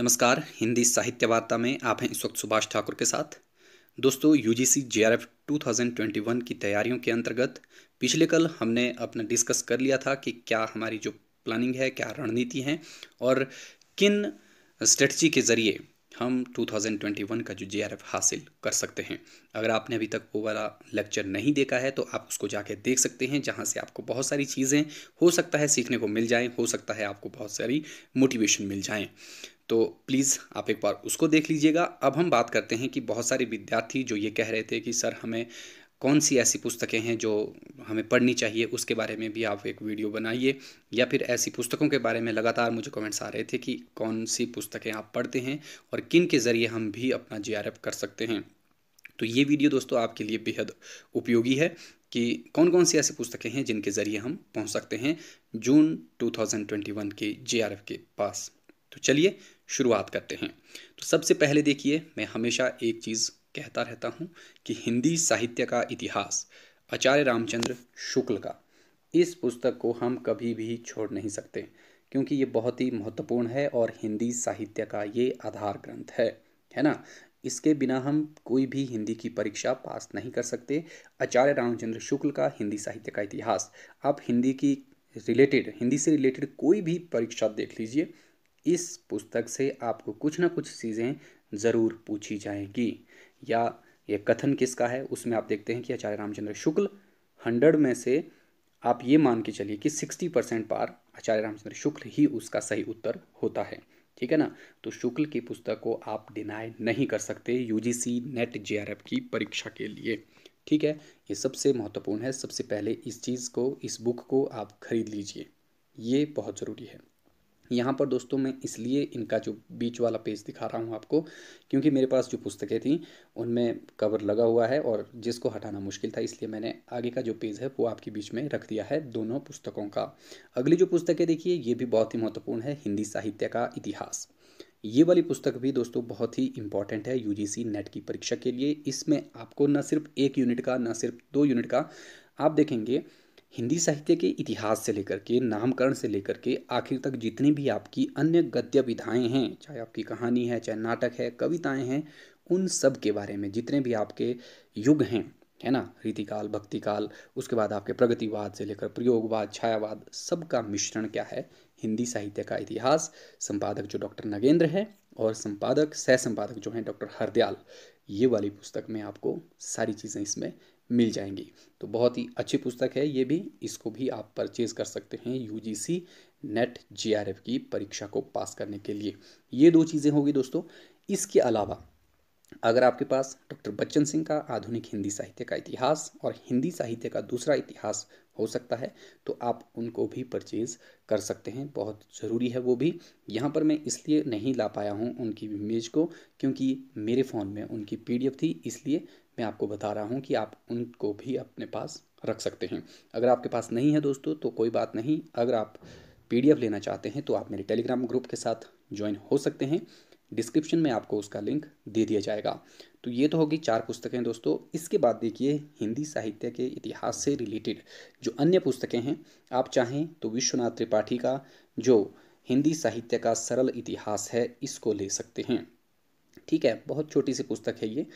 नमस्कार हिंदी साहित्य वार्ता में आप हैं इस वक्त सुभाष ठाकुर के साथ दोस्तों U G C J R F two thousand twenty one की तैयारियों के अंतर्गत पिछले कल हमने अपना डिस्कस कर लिया था कि क्या हमारी जो प्लानिंग है क्या रणनीति है और किन स्ट्रेटजी के ज़रिए हम 2021 का जो जे हासिल कर सकते हैं अगर आपने अभी तक वो वाला लेक्चर नहीं देखा है तो आप उसको जाके देख सकते हैं जहाँ से आपको बहुत सारी चीज़ें हो सकता है सीखने को मिल जाएँ हो सकता है आपको बहुत सारी मोटिवेशन मिल जाएँ तो प्लीज़ आप एक बार उसको देख लीजिएगा अब हम बात करते हैं कि बहुत सारे विद्यार्थी जो ये कह रहे थे कि सर हमें कौन सी ऐसी पुस्तकें हैं जो हमें पढ़नी चाहिए उसके बारे में भी आप एक वीडियो बनाइए या फिर ऐसी पुस्तकों के बारे में लगातार मुझे कमेंट्स आ रहे थे कि कौन सी पुस्तकें आप पढ़ते हैं और किन के ज़रिए हम भी अपना जे कर सकते हैं तो ये वीडियो दोस्तों आपके लिए बेहद उपयोगी है कि कौन कौन सी ऐसी पुस्तकें हैं जिनके ज़रिए हम पहुँच सकते हैं जून टू के जे के पास तो चलिए शुरुआत करते हैं तो सबसे पहले देखिए मैं हमेशा एक चीज़ कहता रहता हूँ कि हिंदी साहित्य का इतिहास आचार्य रामचंद्र शुक्ल का इस पुस्तक को हम कभी भी छोड़ नहीं सकते क्योंकि ये बहुत ही महत्वपूर्ण है और हिंदी साहित्य का ये आधार ग्रंथ है है ना इसके बिना हम कोई भी हिंदी की परीक्षा पास नहीं कर सकते आचार्य रामचंद्र शुक्ल का हिंदी साहित्य का इतिहास आप हिंदी की रिलेटेड हिंदी से रिलेटेड कोई भी परीक्षा देख लीजिए इस पुस्तक से आपको कुछ ना कुछ चीज़ें ज़रूर पूछी जाएंगी या ये कथन किसका है उसमें आप देखते हैं कि आचार्य रामचंद्र शुक्ल हंड्रेड में से आप ये मान के चलिए कि सिक्सटी परसेंट पार आचार्य रामचंद्र शुक्ल ही उसका सही उत्तर होता है ठीक है ना तो शुक्ल की पुस्तक को आप डिनाई नहीं कर सकते यू नेट जे की परीक्षा के लिए ठीक है ये सबसे महत्वपूर्ण है सबसे पहले इस चीज़ को इस बुक को आप खरीद लीजिए ये बहुत ज़रूरी है यहाँ पर दोस्तों मैं इसलिए इनका जो बीच वाला पेज दिखा रहा हूँ आपको क्योंकि मेरे पास जो पुस्तकें थी उनमें कवर लगा हुआ है और जिसको हटाना मुश्किल था इसलिए मैंने आगे का जो पेज है वो आपके बीच में रख दिया है दोनों पुस्तकों का अगली जो पुस्तकें देखिए ये भी बहुत ही महत्वपूर्ण है हिंदी साहित्य का इतिहास ये वाली पुस्तक भी दोस्तों बहुत ही इंपॉर्टेंट है यू नेट की परीक्षा के लिए इसमें आपको न सिर्फ एक यूनिट का न सिर्फ दो यूनिट का आप देखेंगे हिंदी साहित्य के इतिहास से लेकर के नामकरण से लेकर के आखिर तक जितनी भी आपकी अन्य गद्य विधाएँ हैं चाहे आपकी कहानी है चाहे नाटक है कविताएं हैं उन सब के बारे में जितने भी आपके युग हैं है ना रीतिकाल भक्तिकाल उसके बाद आपके प्रगतिवाद से लेकर प्रयोगवाद छायावाद सबका मिश्रण क्या है हिंदी साहित्य का इतिहास संपादक जो डॉक्टर नगेंद्र है और संपादक सह संपादक जो हैं डॉक्टर हरदयाल ये वाली पुस्तक में आपको सारी चीज़ें इसमें मिल जाएंगी तो बहुत ही अच्छी पुस्तक है ये भी इसको भी आप परचेज़ कर सकते हैं यू नेट जी की परीक्षा को पास करने के लिए ये दो चीज़ें होगी दोस्तों इसके अलावा अगर आपके पास डॉक्टर बच्चन सिंह का आधुनिक हिंदी साहित्य का इतिहास और हिंदी साहित्य का दूसरा इतिहास हो सकता है तो आप उनको भी परचेज़ कर सकते हैं बहुत ज़रूरी है वो भी यहाँ पर मैं इसलिए नहीं ला पाया हूँ उनकी इमेज को क्योंकि मेरे फ़ोन में उनकी पीडीएफ थी इसलिए मैं आपको बता रहा हूँ कि आप उनको भी अपने पास रख सकते हैं अगर आपके पास नहीं है दोस्तों तो कोई बात नहीं अगर आप पी लेना चाहते हैं तो आप मेरे टेलीग्राम ग्रुप के साथ ज्वाइन हो सकते हैं डिस्क्रिप्शन में आपको उसका लिंक दे दिया जाएगा तो ये तो होगी चार पुस्तकें दोस्तों इसके बाद देखिए हिंदी साहित्य के इतिहास से रिलेटेड जो अन्य पुस्तकें हैं आप चाहें तो विश्वनाथ त्रिपाठी का जो हिंदी साहित्य का सरल इतिहास है इसको ले सकते हैं ठीक है बहुत छोटी सी पुस्तक है ये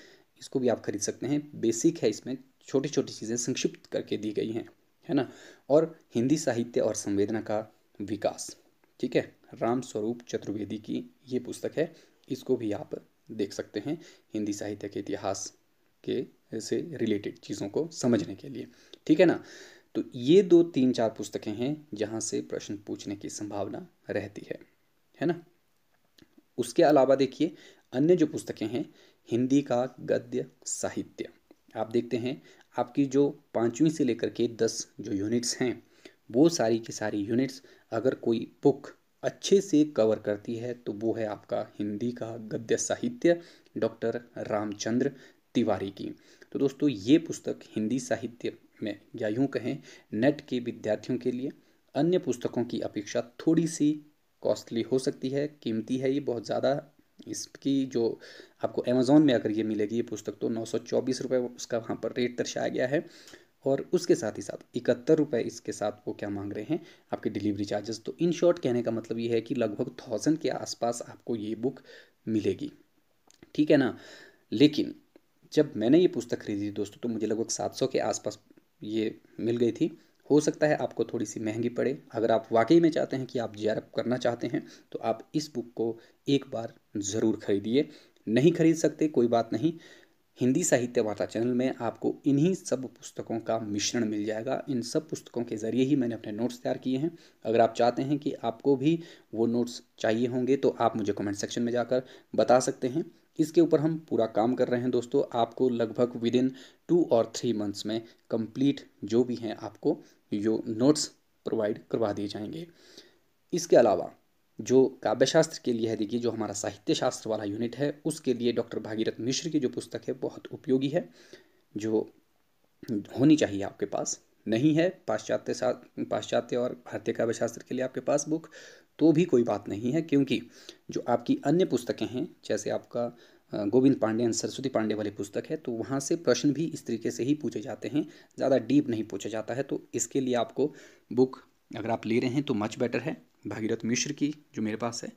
इसको भी आप खरीद सकते हैं बेसिक है इसमें छोटी छोटी चीज़ें संक्षिप्त करके दी गई हैं है ना और हिंदी साहित्य और संवेदना का विकास ठीक है राम स्वरूप चतुर्वेदी की ये पुस्तक है इसको भी आप देख सकते हैं हिंदी साहित्य के इतिहास के से रिलेटेड चीज़ों को समझने के लिए ठीक है ना तो ये दो तीन चार पुस्तकें हैं जहाँ से प्रश्न पूछने की संभावना रहती है है ना उसके अलावा देखिए अन्य जो पुस्तकें हैं हिंदी का गद्य साहित्य आप देखते हैं आपकी जो पाँचवीं से लेकर के दस जो यूनिट्स हैं वो सारी की सारी यूनिट्स अगर कोई बुक अच्छे से कवर करती है तो वो है आपका हिंदी का गद्य साहित्य डॉक्टर रामचंद्र तिवारी की तो दोस्तों ये पुस्तक हिंदी साहित्य में या यूँ कहें नेट के विद्यार्थियों के लिए अन्य पुस्तकों की अपेक्षा थोड़ी सी कॉस्टली हो सकती है कीमती है ये बहुत ज़्यादा इसकी जो आपको अमेज़ोन में अगर ये मिलेगी ये पुस्तक तो नौ सौ चौबीस रुपये उसका वहाँ पर रेट दर्शाया गया है और उसके साथ ही साथ इकहत्तर रुपये इसके साथ वो क्या मांग रहे हैं आपके डिलीवरी चार्जेस तो इन शॉर्ट कहने का मतलब ये है कि लगभग थाउजेंड के आसपास आपको ये बुक मिलेगी ठीक है ना लेकिन जब मैंने ये पुस्तक खरीदी दोस्तों तो मुझे लगभग सात सौ के आसपास ये मिल गई थी हो सकता है आपको थोड़ी सी महंगी पड़े अगर आप वाकई में चाहते हैं कि आप जे करना चाहते हैं तो आप इस बुक को एक बार ज़रूर खरीदिए नहीं खरीद सकते कोई बात नहीं हिंदी साहित्य वार्ता चैनल में आपको इन्हीं सब पुस्तकों का मिश्रण मिल जाएगा इन सब पुस्तकों के ज़रिए ही मैंने अपने नोट्स तैयार किए हैं अगर आप चाहते हैं कि आपको भी वो नोट्स चाहिए होंगे तो आप मुझे कमेंट सेक्शन में जाकर बता सकते हैं इसके ऊपर हम पूरा काम कर रहे हैं दोस्तों आपको लगभग विद इन टू और थ्री मंथ्स में कंप्लीट जो भी हैं आपको यो नोट्स प्रोवाइड करवा दिए जाएंगे इसके अलावा जो काव्यशास्त्र के लिए है देखिए जो हमारा साहित्य शास्त्र वाला यूनिट है उसके लिए डॉक्टर भागीरथ मिश्र की जो पुस्तक है बहुत उपयोगी है जो होनी चाहिए आपके पास नहीं है पाश्चात्य पाश्चात्य और भारतीय काव्यशास्त्र के लिए आपके पास बुक तो भी कोई बात नहीं है क्योंकि जो आपकी अन्य पुस्तकें हैं जैसे आपका गोविंद पांडे एंड सरस्वती पांडे वाली पुस्तक है तो वहाँ से प्रश्न भी इस तरीके से ही पूछे जाते हैं ज़्यादा डीप नहीं पूछा जाता है तो इसके लिए आपको बुक अगर आप ले रहे हैं तो मच बेटर है भागीरथ मिश्र की जो मेरे पास है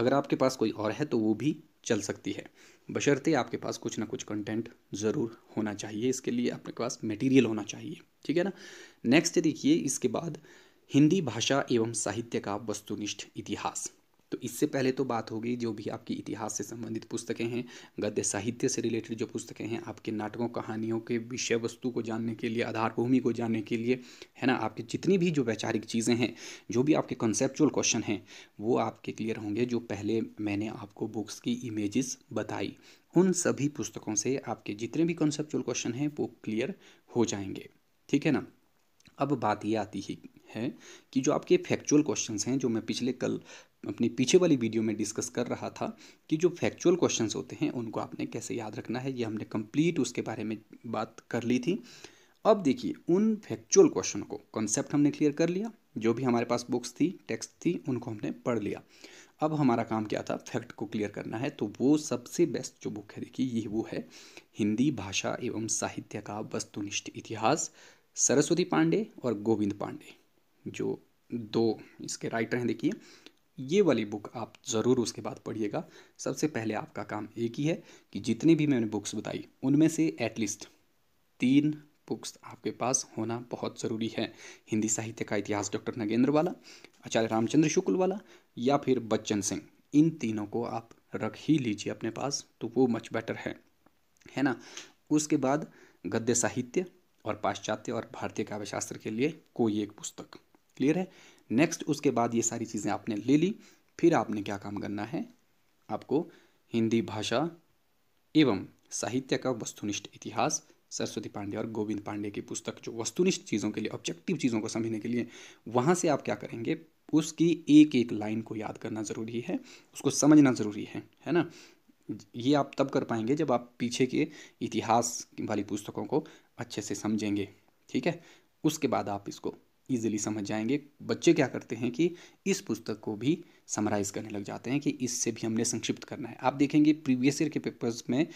अगर आपके पास कोई और है तो वो भी चल सकती है बशर्ते आपके पास कुछ ना कुछ कंटेंट ज़रूर होना चाहिए इसके लिए आपके पास मटेरियल होना चाहिए ठीक है ना नेक्स्ट देखिए इसके बाद हिंदी भाषा एवं साहित्य का वस्तुनिष्ठ इतिहास तो इससे पहले तो बात होगी जो भी आपकी इतिहास से संबंधित पुस्तकें हैं गद्य साहित्य से रिलेटेड जो पुस्तकें हैं आपके नाटकों कहानियों के विषय वस्तु को जानने के लिए आधारभूमि को जानने के लिए है ना आपके जितनी भी जो वैचारिक चीज़ें हैं जो भी आपके कंसेप्चुअल क्वेश्चन हैं वो आपके क्लियर होंगे जो पहले मैंने आपको बुक्स की इमेजेस बताई उन सभी पुस्तकों से आपके जितने भी कॉन्सेप्चुअल क्वेश्चन हैं वो क्लियर हो जाएंगे ठीक है ना अब बात ये आती ही है कि जो आपके फैक्चुअल क्वेश्चंस हैं जो मैं पिछले कल अपनी पीछे वाली वीडियो में डिस्कस कर रहा था कि जो फैक्चुअल क्वेश्चंस होते हैं उनको आपने कैसे याद रखना है ये हमने कंप्लीट उसके बारे में बात कर ली थी अब देखिए उन फैक्चुअल क्वेश्चन को कॉन्सेप्ट हमने क्लियर कर लिया जो भी हमारे पास बुक्स थी टेक्स्ट थी उनको हमने पढ़ लिया अब हमारा काम क्या था फैक्ट को क्लियर करना है तो वो सबसे बेस्ट जो बुक है देखिए ये वो है हिंदी भाषा एवं साहित्य का वस्तुनिष्ठ इतिहास सरस्वती पांडे और गोविंद पांडे जो दो इसके राइटर हैं देखिए ये वाली बुक आप ज़रूर उसके बाद पढ़िएगा सबसे पहले आपका काम एक ही है कि जितनी भी मैंने बुक्स बताई उनमें से एटलीस्ट तीन बुक्स आपके पास होना बहुत ज़रूरी है हिंदी साहित्य का इतिहास डॉक्टर नगेंद्र वाला आचार्य रामचंद्र शुक्ल वाला या फिर बच्चन सिंह इन तीनों को आप रख ही लीजिए अपने पास तो वो मच बेटर है है ना उसके बाद गद्य साहित्य और पाश्चात्य और भारतीय काव्यशास्त्र के लिए कोई एक पुस्तक क्लियर है नेक्स्ट उसके बाद ये सारी चीज़ें आपने ले ली फिर आपने क्या काम करना है आपको हिंदी भाषा एवं साहित्य का वस्तुनिष्ठ इतिहास सरस्वती पांडे और गोविंद पांडे की पुस्तक जो वस्तुनिष्ठ चीज़ों के लिए ऑब्जेक्टिव चीज़ों को समझने के लिए वहाँ से आप क्या करेंगे उसकी एक एक लाइन को याद करना ज़रूरी है उसको समझना ज़रूरी है है ना ये आप तब कर पाएंगे जब आप पीछे के इतिहास वाली पुस्तकों को अच्छे से समझेंगे ठीक है उसके बाद आप इसको ईजिली समझ जाएंगे बच्चे क्या करते हैं कि इस पुस्तक को भी समराइज़ करने लग जाते हैं कि इससे भी हमने संक्षिप्त करना है आप देखेंगे प्रीवियस ईयर के पेपर्स में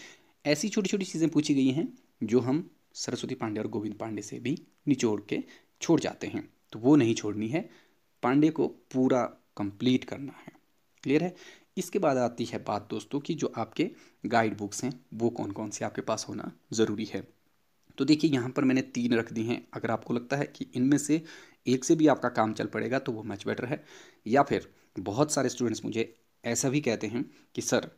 ऐसी छोटी छोटी चीज़ें पूछी गई हैं जो हम सरस्वती पांडे और गोविंद पांडे से भी निचोड़ के छोड़ जाते हैं तो वो नहीं छोड़नी है पांडे को पूरा कंप्लीट करना है क्लियर है इसके बाद आती है बात दोस्तों की जो आपके गाइड बुक्स हैं वो कौन कौन से आपके पास होना ज़रूरी है तो देखिए यहाँ पर मैंने तीन रख दी हैं अगर आपको लगता है कि इनमें से एक से भी आपका काम चल पड़ेगा तो वो मच बेटर है या फिर बहुत सारे स्टूडेंट्स मुझे ऐसा भी कहते हैं कि सर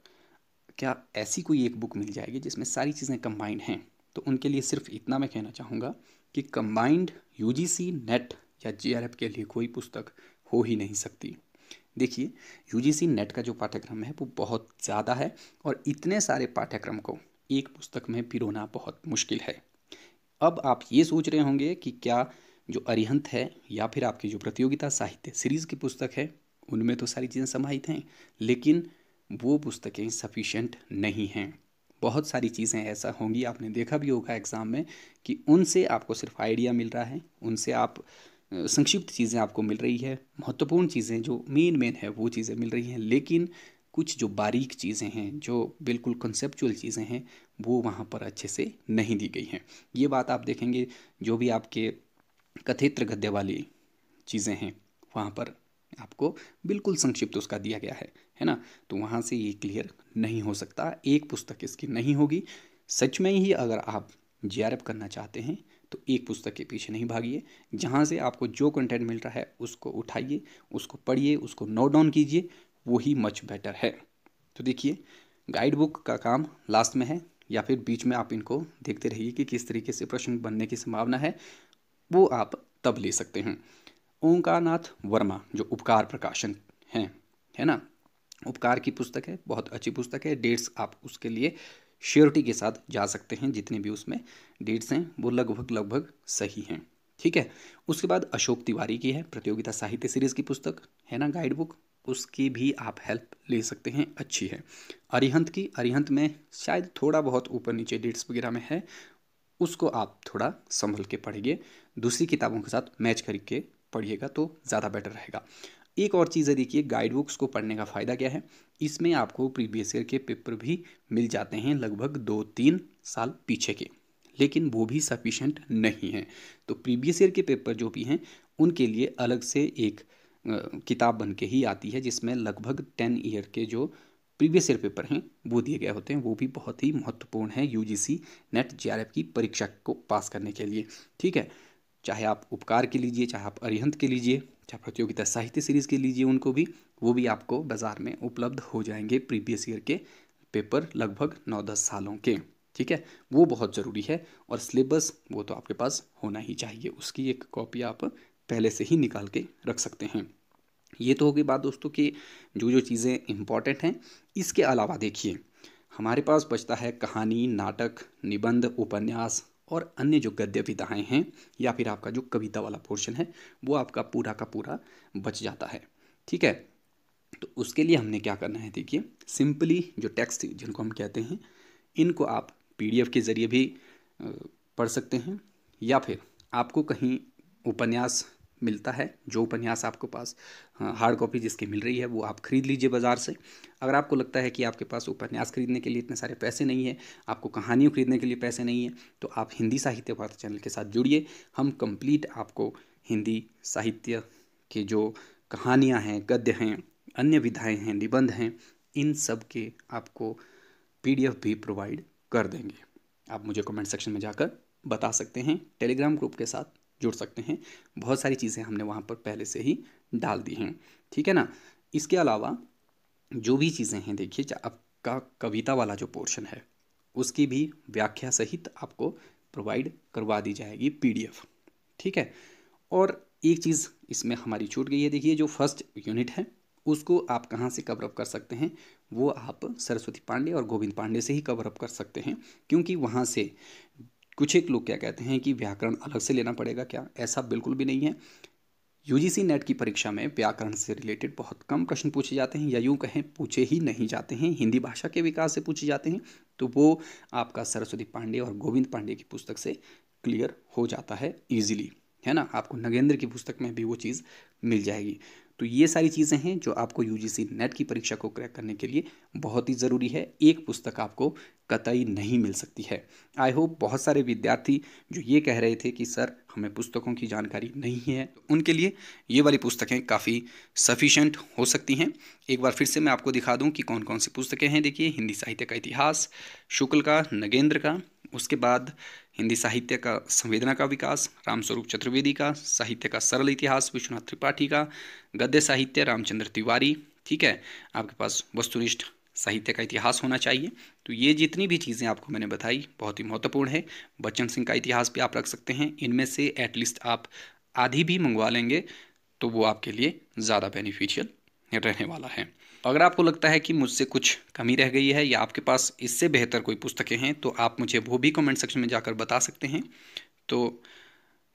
क्या ऐसी कोई एक बुक मिल जाएगी जिसमें सारी चीज़ें कंबाइंड हैं तो उनके लिए सिर्फ इतना मैं कहना चाहूँगा कि कंबाइंड यू नेट या जे के लिए कोई पुस्तक हो ही नहीं सकती देखिए यू नेट का जो पाठ्यक्रम है वो बहुत ज़्यादा है और इतने सारे पाठ्यक्रम को एक पुस्तक में पिरोना बहुत मुश्किल है अब आप ये सोच रहे होंगे कि क्या जो अरिहंत है या फिर आपकी जो प्रतियोगिता साहित्य सीरीज़ की पुस्तक है उनमें तो सारी चीज़ें समाहित हैं लेकिन वो पुस्तकें सफिशेंट नहीं हैं बहुत सारी चीज़ें ऐसा होंगी आपने देखा भी होगा एग्ज़ाम में कि उनसे आपको सिर्फ आइडिया मिल रहा है उनसे आप संक्षिप्त चीज़ें आपको मिल रही है महत्वपूर्ण चीज़ें जो मेन मेन है वो चीज़ें मिल रही हैं लेकिन कुछ जो बारीक चीज़ें हैं जो बिल्कुल कंसेप्चुअल चीज़ें हैं वो वहाँ पर अच्छे से नहीं दी गई हैं ये बात आप देखेंगे जो भी आपके कथित्र गद्य वाली चीज़ें हैं वहाँ पर आपको बिल्कुल संक्षिप्त उसका दिया गया है है ना तो वहाँ से ये क्लियर नहीं हो सकता एक पुस्तक इसकी नहीं होगी सच में ही अगर आप जे करना चाहते हैं तो एक पुस्तक के पीछे नहीं भागिए जहाँ से आपको जो कंटेंट मिल रहा है उसको उठाइए उसको पढ़िए उसको नोट डाउन कीजिए वही मच बेटर है तो देखिए गाइड बुक का काम लास्ट में है या फिर बीच में आप इनको देखते रहिए कि किस तरीके से प्रश्न बनने की संभावना है वो आप तब ले सकते हैं ओंकारनाथ वर्मा जो उपकार प्रकाशन हैं है ना उपकार की पुस्तक है बहुत अच्छी पुस्तक है डेट्स आप उसके लिए श्योरिटी के साथ जा सकते हैं जितने भी उसमें डेट्स हैं वो लगभग लगभग सही हैं ठीक है उसके बाद अशोक तिवारी की है प्रतियोगिता साहित्य सीरीज़ की पुस्तक है ना गाइड बुक उसकी भी आप हेल्प ले सकते हैं अच्छी है अरिहंत की अरिहंत में शायद थोड़ा बहुत ऊपर नीचे डेट्स वगैरह में है उसको आप थोड़ा संभल के पढ़िए दूसरी किताबों के साथ मैच करके पढ़िएगा तो ज़्यादा बेटर रहेगा एक और चीज़ है देखिए गाइड बुक्स को पढ़ने का फ़ायदा क्या है इसमें आपको प्रीवियस ईयर के पेपर भी मिल जाते हैं लगभग दो तीन साल पीछे के लेकिन वो भी सफिशेंट नहीं है तो प्रीवियस ईयर के पेपर जो भी हैं उनके लिए अलग से एक किताब बन के ही आती है जिसमें लगभग टेन ईयर के जो प्रीवियस ईयर पेपर हैं वो दिए गए होते हैं वो भी बहुत ही महत्वपूर्ण है यूजीसी नेट जेआरएफ की परीक्षा को पास करने के लिए ठीक है चाहे आप उपकार के लीजिए चाहे आप अरिहंत के लीजिए चाहे प्रतियोगिता साहित्य सीरीज़ के लीजिए उनको भी वो भी आपको बाज़ार में उपलब्ध हो जाएंगे प्रीवियस ईयर के पेपर लगभग नौ दस सालों के ठीक है वो बहुत ज़रूरी है और सिलेबस वो तो आपके पास होना ही चाहिए उसकी एक कॉपी आप पहले से ही निकाल के रख सकते हैं ये तो होगी बात दोस्तों कि जो जो चीज़ें इम्पॉर्टेंट हैं इसके अलावा देखिए हमारे पास बचता है कहानी नाटक निबंध उपन्यास और अन्य जो गद्य विधाएँ हैं या फिर आपका जो कविता वाला पोर्शन है वो आपका पूरा का पूरा बच जाता है ठीक है तो उसके लिए हमने क्या करना है देखिए सिंपली जो टेक्स्ट जिनको हम कहते हैं इनको आप पीडीएफ के ज़रिए भी पढ़ सकते हैं या फिर आपको कहीं उपन्यास मिलता है जो उपन्यास आपके पास हार्ड कॉपी जिसकी मिल रही है वो आप खरीद लीजिए बाज़ार से अगर आपको लगता है कि आपके पास उपन्यास खरीदने के लिए इतने सारे पैसे नहीं है आपको कहानियों खरीदने के लिए पैसे नहीं है तो आप हिंदी साहित्य भारत चैनल के साथ जुड़िए हम कंप्लीट आपको हिंदी साहित्य के जो कहानियाँ हैं गद्य हैं अन्य विधाएँ हैं निबंध हैं इन सब के आपको पी भी प्रोवाइड कर देंगे आप मुझे कमेंट सेक्शन में जाकर बता सकते हैं टेलीग्राम ग्रुप के साथ जुड़ सकते हैं बहुत सारी चीज़ें हमने वहाँ पर पहले से ही डाल दी हैं ठीक है ना इसके अलावा जो भी चीज़ें हैं देखिए आपका कविता वाला जो पोर्शन है उसकी भी व्याख्या सहित आपको प्रोवाइड करवा दी जाएगी पीडीएफ ठीक है और एक चीज़ इसमें हमारी छूट गई है देखिए जो फर्स्ट यूनिट है उसको आप कहाँ से कवरअप कर सकते हैं वो आप सरस्वती पांडे और गोविंद पांडे से ही कवरअप कर सकते हैं क्योंकि वहाँ से कुछ एक लोग क्या कहते हैं कि व्याकरण अलग से लेना पड़ेगा क्या ऐसा बिल्कुल भी नहीं है यू नेट की परीक्षा में व्याकरण से रिलेटेड बहुत कम प्रश्न पूछे जाते हैं या यूँ कहें पूछे ही नहीं जाते हैं हिंदी भाषा के विकास से पूछे जाते हैं तो वो आपका सरस्वती पांडे और गोविंद पांडे की पुस्तक से क्लियर हो जाता है ईजिली है ना आपको नगेंद्र की पुस्तक में भी वो चीज़ मिल जाएगी तो ये सारी चीज़ें हैं जो आपको यू नेट की परीक्षा को क्रैक करने के लिए बहुत ही ज़रूरी है एक पुस्तक आपको कतई नहीं मिल सकती है आई होप बहुत सारे विद्यार्थी जो ये कह रहे थे कि सर हमें पुस्तकों की जानकारी नहीं है तो उनके लिए ये वाली पुस्तकें काफ़ी सफिशेंट हो सकती हैं एक बार फिर से मैं आपको दिखा दूं कि कौन कौन सी पुस्तकें हैं देखिए हिंदी साहित्य का इतिहास शुक्ल का नगेंद्र का उसके बाद हिंदी साहित्य का संवेदना का विकास रामस्वरूप चतुर्वेदी का साहित्य का सरल इतिहास विश्वनाथ त्रिपाठी का गद्य साहित्य रामचंद्र तिवारी ठीक है आपके पास वस्तुनिष्ठ साहित्य का इतिहास होना चाहिए तो ये जितनी भी चीज़ें आपको मैंने बताई बहुत ही महत्वपूर्ण है बच्चन सिंह का इतिहास भी आप रख सकते हैं इनमें से एटलीस्ट आप आधी भी मंगवा लेंगे तो वो आपके लिए ज़्यादा बेनिफिशियल रहने वाला है तो अगर आपको लगता है कि मुझसे कुछ कमी रह गई है या आपके पास इससे बेहतर कोई पुस्तकें हैं तो आप मुझे वो भी कमेंट सेक्शन में जाकर बता सकते हैं तो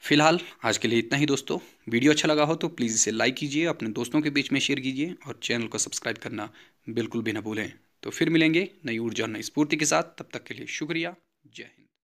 फिलहाल आज के लिए इतना ही दोस्तों वीडियो अच्छा लगा हो तो प्लीज़ इसे लाइक कीजिए अपने दोस्तों के बीच में शेयर कीजिए और चैनल को सब्सक्राइब करना बिल्कुल भी ना भूलें तो फिर मिलेंगे नई ऊर्जा और नई स्फूर्ति के साथ तब तक के लिए शुक्रिया जय हिंद